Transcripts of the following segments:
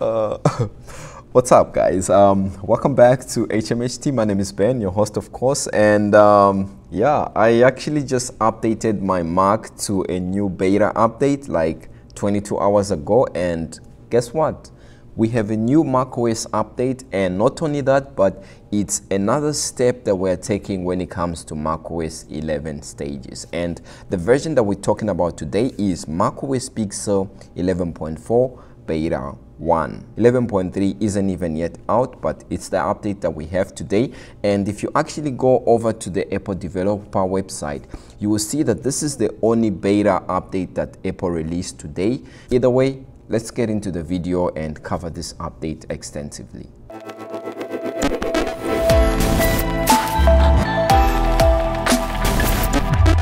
Uh, what's up, guys? Um, welcome back to HMHT. My name is Ben, your host, of course. And um, yeah, I actually just updated my Mac to a new beta update like 22 hours ago. And guess what? We have a new macOS update, and not only that, but it's another step that we're taking when it comes to macOS 11 stages. And the version that we're talking about today is macOS Pixel 11.4 beta 1. 11.3 isn't even yet out, but it's the update that we have today. And if you actually go over to the Apple developer website, you will see that this is the only beta update that Apple released today. Either way, let's get into the video and cover this update extensively.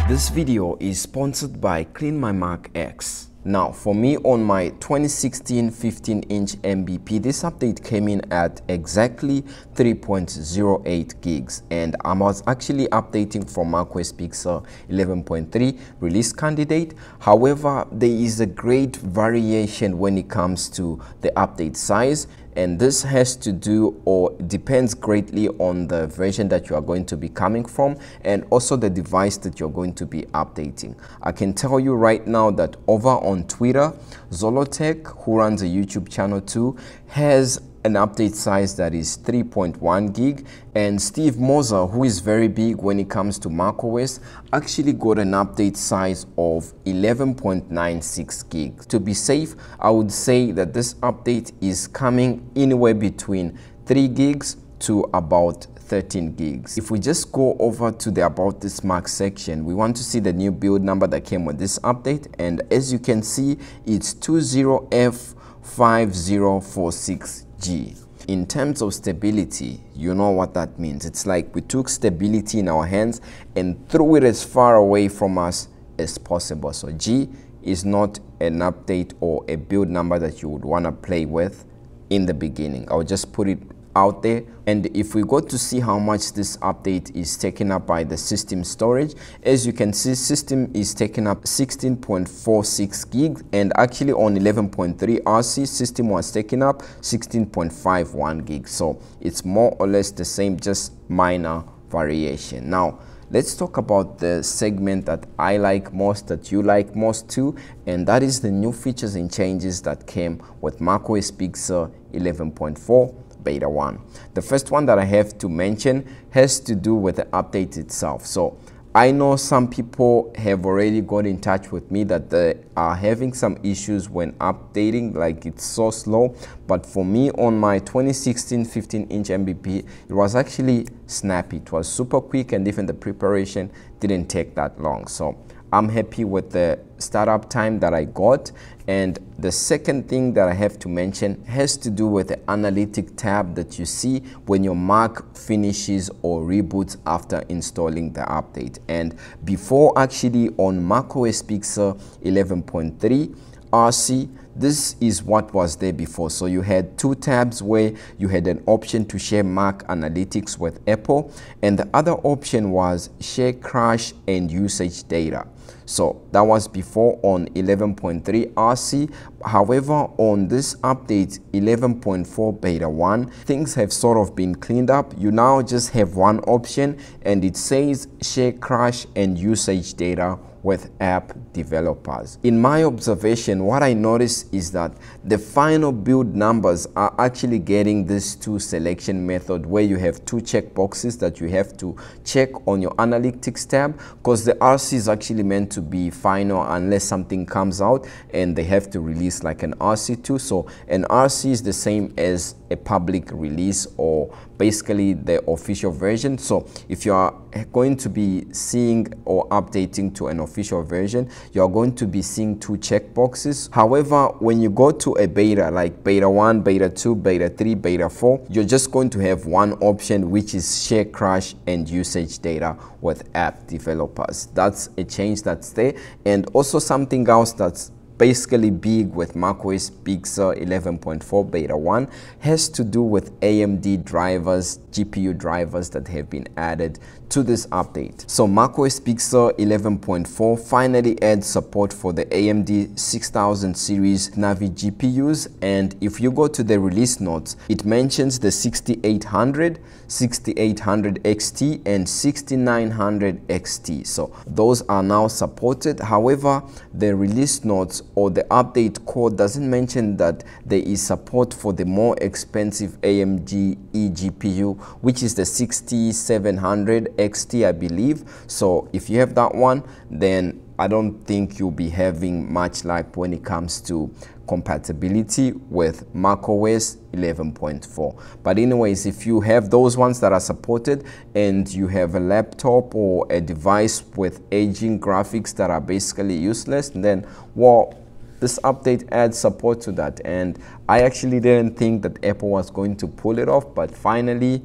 This video is sponsored by Clean My Mark X. Now, for me on my 2016 15-inch MBP, this update came in at exactly 3.08 gigs and I was actually updating from macOS Pixel 11.3 release candidate. However, there is a great variation when it comes to the update size and this has to do or depends greatly on the version that you are going to be coming from and also the device that you're going to be updating. I can tell you right now that over on Twitter, Zolotech, who runs a YouTube channel too, has an update size that is 3.1 gig and Steve Moser who is very big when it comes to macOS actually got an update size of 11.96 gig. To be safe I would say that this update is coming anywhere between 3 gigs to about 13 gigs. If we just go over to the about this mark section, we want to see the new build number that came with this update and as you can see it's 20F5046 G. In terms of stability, you know what that means. It's like we took stability in our hands and threw it as far away from us as possible. So G is not an update or a build number that you would want to play with in the beginning. I'll just put it out there and if we go to see how much this update is taken up by the system storage as you can see system is taking up 16.46 gigs and actually on 11.3 RC system was taking up 16.51 gigs so it's more or less the same just minor variation now let's talk about the segment that I like most, that you like most too, and that is the new features and changes that came with macOS Pixel 11.4 beta 1. The first one that I have to mention has to do with the update itself. So I know some people have already got in touch with me that they are having some issues when updating, like it's so slow. But for me, on my 2016 15 inch MBP, it was actually snappy. It was super quick, and even the preparation didn't take that long. So I'm happy with the startup time that I got. And the second thing that I have to mention has to do with the analytic tab that you see when your Mac finishes or reboots after installing the update. And before actually on macOS Pixel 11.3 RC, this is what was there before. So you had two tabs where you had an option to share Mac Analytics with Apple, and the other option was share crash and usage data. So that was before on 11.3 RC. However, on this update 11.4 beta 1, things have sort of been cleaned up. You now just have one option and it says share crash and usage data with app developers. In my observation, what I notice is that the final build numbers are actually getting this two selection method where you have two check boxes that you have to check on your analytics tab because the RC is actually meant to be final unless something comes out and they have to release like an RC2. So an RC is the same as a public release or basically the official version. So if you are going to be seeing or updating to an official version, you're going to be seeing two checkboxes. However, when you go to a beta, like beta 1, beta 2, beta 3, beta 4, you're just going to have one option, which is share crash and usage data with app developers. That's a change that's there. And also something else that's basically big with macOS Pixel 11.4 Beta 1 has to do with AMD drivers, GPU drivers that have been added to this update. So macOS Pixel 11.4 finally adds support for the AMD 6000 series Navi GPUs and if you go to the release notes, it mentions the 6800, 6800 XT and 6900 XT. So those are now supported. However, the release notes or the update code doesn't mention that there is support for the more expensive AMD eGPU, which is the 6700 XT, I believe. So if you have that one, then I don't think you'll be having much luck when it comes to compatibility with macOS 11.4. But anyways, if you have those ones that are supported and you have a laptop or a device with aging graphics that are basically useless, then well, this update adds support to that. And I actually didn't think that Apple was going to pull it off, but finally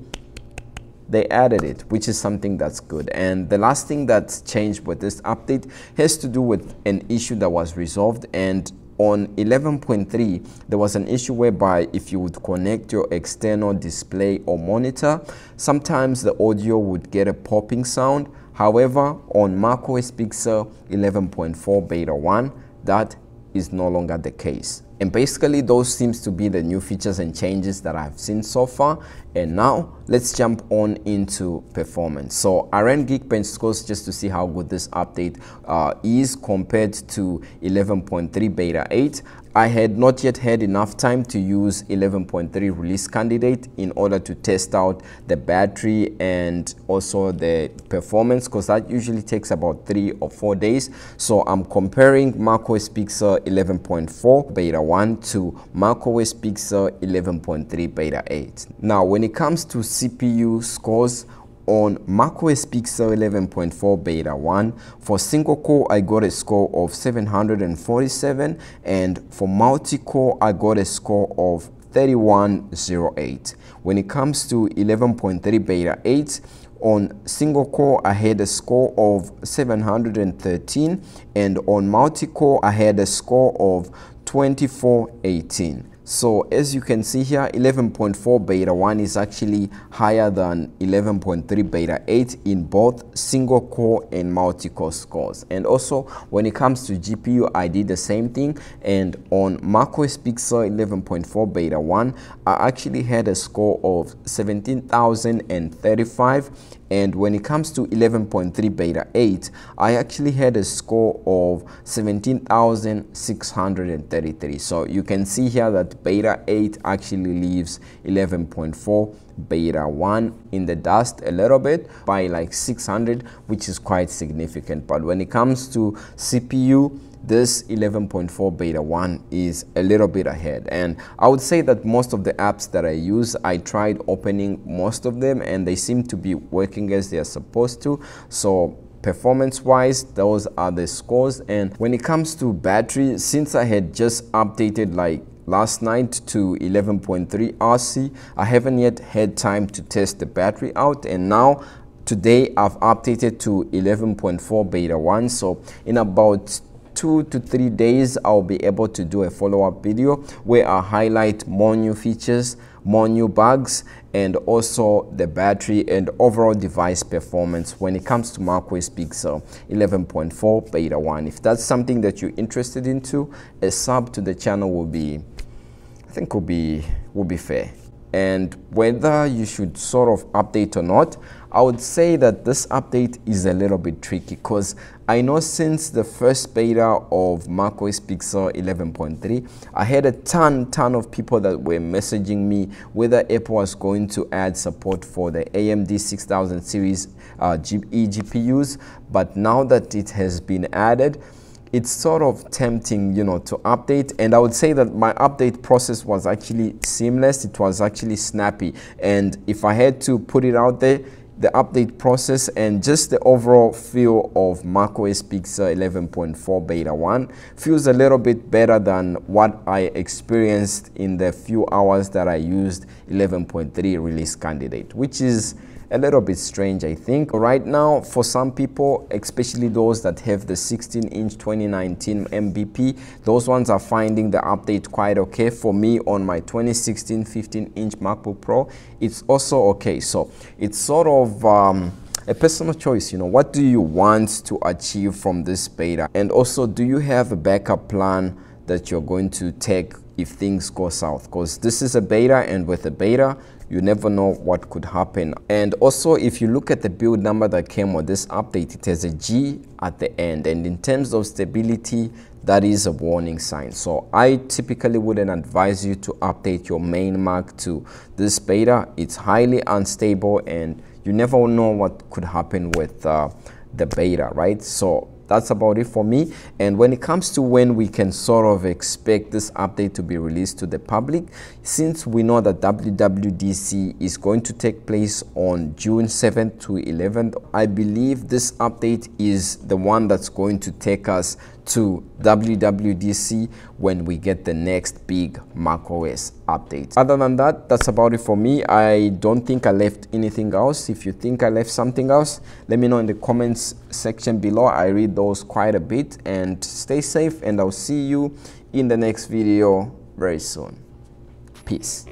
they added it, which is something that's good. And the last thing that's changed with this update has to do with an issue that was resolved and on 11.3 there was an issue whereby if you would connect your external display or monitor sometimes the audio would get a popping sound however on macOS Pixel 11.4 beta 1 that is no longer the case and basically those seems to be the new features and changes that I've seen so far and now let's jump on into performance. So I ran Geekbench scores just to see how good this update uh, is compared to 11.3 beta 8. I had not yet had enough time to use 11.3 release candidate in order to test out the battery and also the performance because that usually takes about three or four days. So I'm comparing macOS Pixel 11.4 beta 1 to macOS Pixel 11.3 beta 8. Now when it comes to CPU scores on macOS Pixel 11.4 Beta 1. For single core, I got a score of 747 and for multi-core, I got a score of 3108. When it comes to 11.3 Beta 8, on single core, I had a score of 713 and on multi-core, I had a score of 2418. So as you can see here, 11.4 beta 1 is actually higher than 11.3 beta 8 in both single core and multi-core scores. And also when it comes to GPU, I did the same thing. And on macOS Pixel 11.4 beta 1, I actually had a score of 17,035 and when it comes to 11.3 beta 8 i actually had a score of 17633 so you can see here that Beta 8 actually leaves 11.4 beta 1 in the dust a little bit by like 600 which is quite significant but when it comes to CPU this 11.4 beta 1 is a little bit ahead and I would say that most of the apps that I use I tried opening most of them and they seem to be working as they are supposed to so performance wise those are the scores and when it comes to battery since I had just updated like last night to 11.3 RC. I haven't yet had time to test the battery out and now today I've updated to 11.4 beta 1 so in about two to three days I'll be able to do a follow-up video where I highlight more new features more new bugs and also the battery and overall device performance when it comes to macOS Pixel 11.4 beta 1 if that's something that you're interested into a sub to the channel will be think will be, will be fair. And whether you should sort of update or not, I would say that this update is a little bit tricky because I know since the first beta of macOS Pixel 11.3, I had a ton, ton of people that were messaging me whether Apple was going to add support for the AMD 6000 series uh, eGPUs. But now that it has been added, it's sort of tempting, you know, to update. And I would say that my update process was actually seamless. It was actually snappy. And if I had to put it out there, the update process and just the overall feel of macOS Pixel 11.4 Beta 1 feels a little bit better than what I experienced in the few hours that I used 11.3 release candidate, which is a little bit strange, I think. Right now, for some people, especially those that have the 16-inch 2019 MBP, those ones are finding the update quite okay. For me, on my 2016 15-inch MacBook Pro, it's also okay. So it's sort of... Um, a personal choice you know what do you want to achieve from this beta and also do you have a backup plan that you're going to take if things go south because this is a beta and with a beta you never know what could happen. And also, if you look at the build number that came with this update, it has a G at the end. And in terms of stability, that is a warning sign. So I typically wouldn't advise you to update your main mark to this beta. It's highly unstable and you never know what could happen with uh, the beta, right? So that's about it for me. And when it comes to when we can sort of expect this update to be released to the public, since we know that WWDC is going to take place on June 7th to 11th, I believe this update is the one that's going to take us to WWDC when we get the next big macOS update. Other than that, that's about it for me. I don't think I left anything else. If you think I left something else, let me know in the comments section below. I read those quite a bit and stay safe and I'll see you in the next video very soon. Peace.